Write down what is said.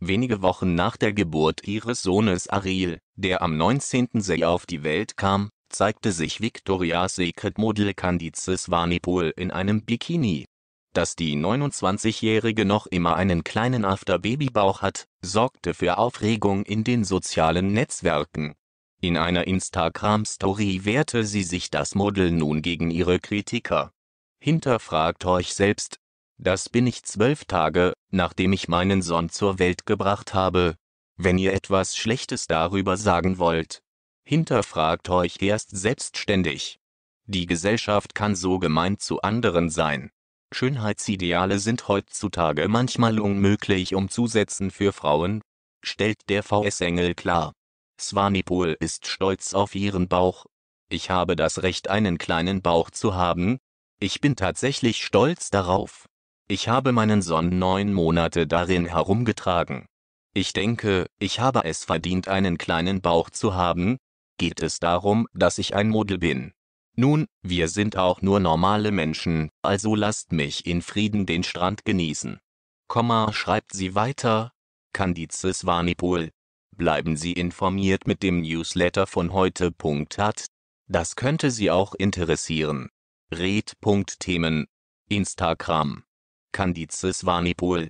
Wenige Wochen nach der Geburt ihres Sohnes Ariel, der am 19. Sei auf die Welt kam, zeigte sich Victorias Secret Model Candice Swanepoel in einem Bikini. Dass die 29-Jährige noch immer einen kleinen After-Baby-Bauch hat, sorgte für Aufregung in den sozialen Netzwerken. In einer Instagram-Story wehrte sie sich das Model nun gegen ihre Kritiker. Hinterfragt euch selbst, das bin ich zwölf Tage, nachdem ich meinen Sohn zur Welt gebracht habe. Wenn ihr etwas Schlechtes darüber sagen wollt, hinterfragt euch erst selbstständig. Die Gesellschaft kann so gemeint zu anderen sein. Schönheitsideale sind heutzutage manchmal unmöglich umzusetzen für Frauen, stellt der VS-Engel klar. Swanipool ist stolz auf ihren Bauch. Ich habe das Recht, einen kleinen Bauch zu haben. Ich bin tatsächlich stolz darauf. Ich habe meinen Sohn neun Monate darin herumgetragen. Ich denke, ich habe es verdient, einen kleinen Bauch zu haben. Geht es darum, dass ich ein Model bin? Nun, wir sind auch nur normale Menschen, also lasst mich in Frieden den Strand genießen. Komma schreibt sie weiter. Candice Vanipul. Bleiben Sie informiert mit dem Newsletter von heute. Hat. Das könnte Sie auch interessieren. Red.themen. Instagram. Candice Vanipul